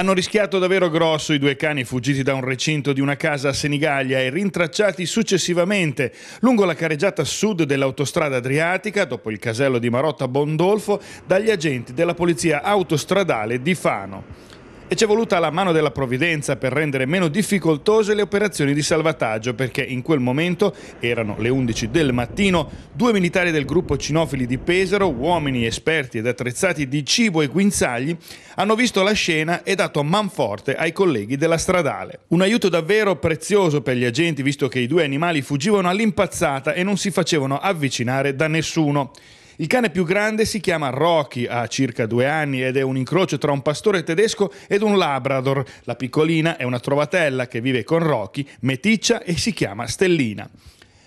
Hanno rischiato davvero grosso i due cani fuggiti da un recinto di una casa a Senigallia e rintracciati successivamente lungo la careggiata sud dell'autostrada Adriatica, dopo il casello di Marotta Bondolfo, dagli agenti della polizia autostradale di Fano e c'è voluta la mano della provvidenza per rendere meno difficoltose le operazioni di salvataggio perché in quel momento, erano le 11 del mattino, due militari del gruppo Cinofili di Pesaro, uomini esperti ed attrezzati di cibo e guinzagli, hanno visto la scena e dato manforte ai colleghi della stradale. Un aiuto davvero prezioso per gli agenti visto che i due animali fuggivano all'impazzata e non si facevano avvicinare da nessuno. Il cane più grande si chiama Rocky, ha circa due anni ed è un incrocio tra un pastore tedesco ed un labrador. La piccolina è una trovatella che vive con Rocky, meticcia e si chiama Stellina.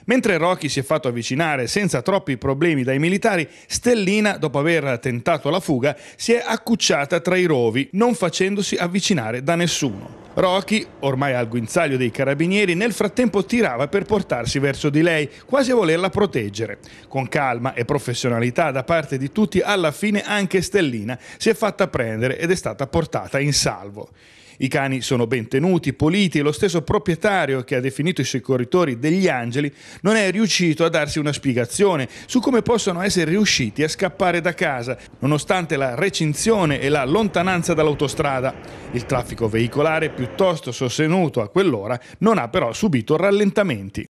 Mentre Rocky si è fatto avvicinare senza troppi problemi dai militari, Stellina, dopo aver tentato la fuga, si è accucciata tra i rovi, non facendosi avvicinare da nessuno. Rocky, ormai al guinzaglio dei carabinieri, nel frattempo tirava per portarsi verso di lei, quasi a volerla proteggere. Con calma e professionalità da parte di tutti, alla fine anche Stellina si è fatta prendere ed è stata portata in salvo. I cani sono ben tenuti, puliti e lo stesso proprietario che ha definito i suoi corritori degli angeli non è riuscito a darsi una spiegazione su come possano essere riusciti a scappare da casa nonostante la recinzione e la lontananza dall'autostrada. Il traffico veicolare piuttosto sostenuto a quell'ora non ha però subito rallentamenti.